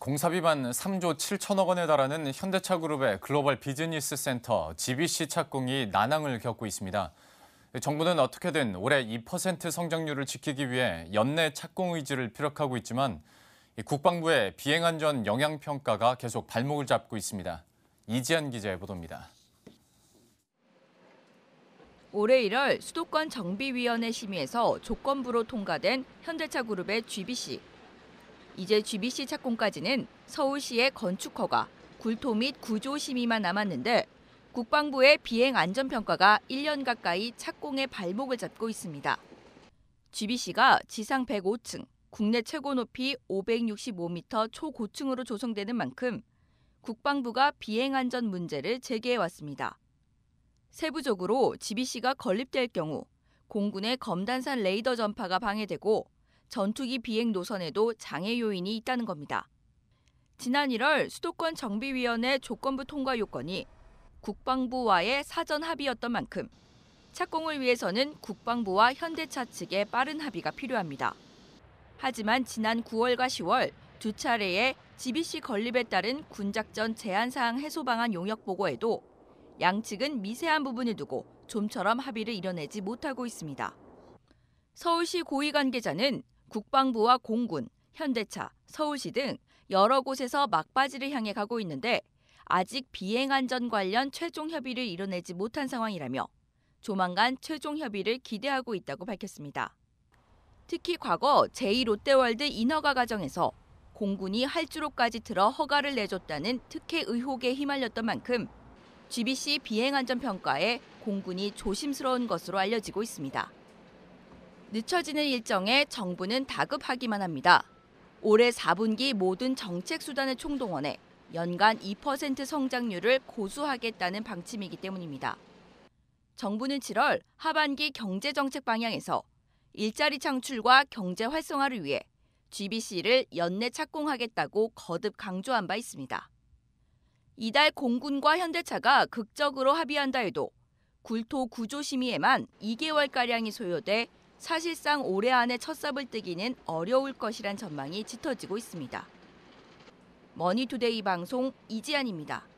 공사비만 3조 7천억 원에 달하는 현대차그룹의 글로벌 비즈니스 센터 GBC 착공이 난항을 겪고 있습니다. 정부는 어떻게든 올해 2% 성장률을 지키기 위해 연내 착공 의지를 피력하고 있지만 국방부의 비행안전 영향평가가 계속 발목을 잡고 있습니다. 이지한 기자의 보도입니다. 올해 1월 수도권 정비위원회 심의에서 조건부로 통과된 현대차그룹의 GBC 이제 GBC 착공까지는 서울시의 건축 허가, 굴토 및 구조 심의만 남았는데 국방부의 비행 안전평가가 1년 가까이 착공의 발목을 잡고 있습니다. GBC가 지상 105층, 국내 최고 높이 565m 초고층으로 조성되는 만큼 국방부가 비행 안전 문제를 제기해 왔습니다. 세부적으로 GBC가 건립될 경우 공군의 검단산 레이더 전파가 방해되고 전투기 비행 노선에도 장애 요인이 있다는 겁니다. 지난 1월 수도권 정비위원회 조건부 통과 요건이 국방부와의 사전 합의였던 만큼 착공을 위해서는 국방부와 현대차 측의 빠른 합의가 필요합니다. 하지만 지난 9월과 10월 두 차례의 GBC 건립에 따른 군작전 제한사항 해소 방안 용역 보고에도 양측은 미세한 부분을 두고 좀처럼 합의를 이뤄내지 못하고 있습니다. 서울시 고위 관계자는 국방부와 공군, 현대차, 서울시 등 여러 곳에서 막바지를 향해 가고 있는데 아직 비행 안전 관련 최종 협의를 이뤄내지 못한 상황이라며 조만간 최종 협의를 기대하고 있다고 밝혔습니다. 특히 과거 제2롯데월드 인허가 과정에서 공군이 할주로까지 들어 허가를 내줬다는 특혜 의혹에 휘말렸던 만큼 GBC 비행안전평가에 공군이 조심스러운 것으로 알려지고 있습니다. 늦춰지는 일정에 정부는 다급하기만 합니다. 올해 4분기 모든 정책 수단의 총동원에 연간 2% 성장률을 고수하겠다는 방침이기 때문입니다. 정부는 7월 하반기 경제정책 방향에서 일자리 창출과 경제 활성화를 위해 GBC를 연내 착공하겠다고 거듭 강조한 바 있습니다. 이달 공군과 현대차가 극적으로 합의한다 해도 굴토 구조 심의에만 2개월가량이 소요돼 사실상 올해 안에 첫삽을 뜨기는 어려울 것이란 전망이 짙어지고 있습니다. 머니투데이 방송 이지안입니다.